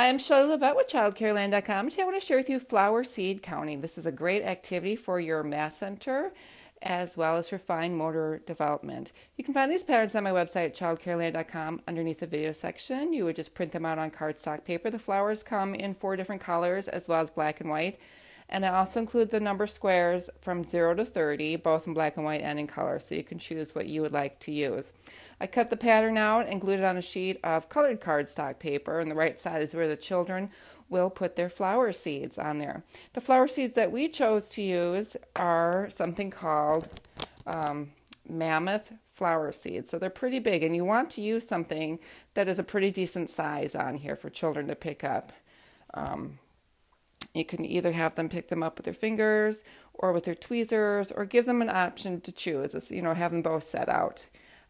Hi, I'm Shelly Levette with ChildCareLand.com. Today I want to share with you flower seed counting. This is a great activity for your math center as well as for fine motor development. You can find these patterns on my website at childcareland.com underneath the video section. You would just print them out on cardstock paper. The flowers come in four different colors as well as black and white. And I also include the number squares from 0 to 30, both in black and white and in color, so you can choose what you would like to use. I cut the pattern out and glued it on a sheet of colored cardstock paper, and the right side is where the children will put their flower seeds on there. The flower seeds that we chose to use are something called um, mammoth flower seeds. So they're pretty big, and you want to use something that is a pretty decent size on here for children to pick up. Um, you can either have them pick them up with their fingers or with their tweezers or give them an option to choose, it's, you know, have them both set out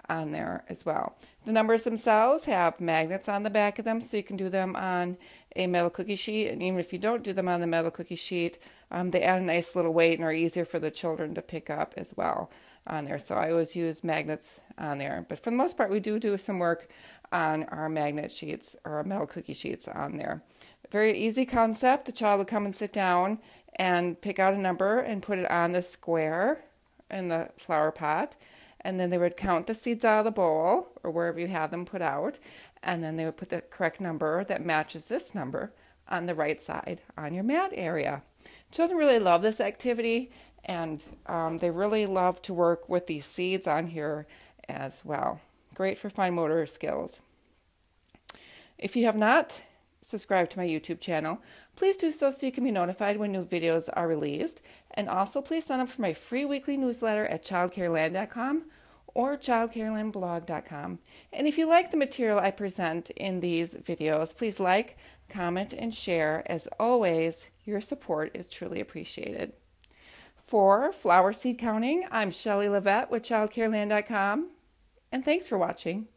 on there as well. The numbers themselves have magnets on the back of them, so you can do them on a metal cookie sheet. And even if you don't do them on the metal cookie sheet, um, they add a nice little weight and are easier for the children to pick up as well on there. So I always use magnets on there. But for the most part, we do do some work on our magnet sheets or our metal cookie sheets on there. Very easy concept. The child would come and sit down and pick out a number and put it on the square in the flower pot. And then they would count the seeds out of the bowl or wherever you have them put out. And then they would put the correct number that matches this number on the right side on your mat area. Children really love this activity and um, they really love to work with these seeds on here as well. Great for fine motor skills. If you have not subscribe to my YouTube channel. Please do so so you can be notified when new videos are released. And also please sign up for my free weekly newsletter at childcareland.com or childcarelandblog.com. And if you like the material I present in these videos, please like, comment, and share. As always, your support is truly appreciated. For flower seed counting, I'm Shelly Levette with childcareland.com, and thanks for watching.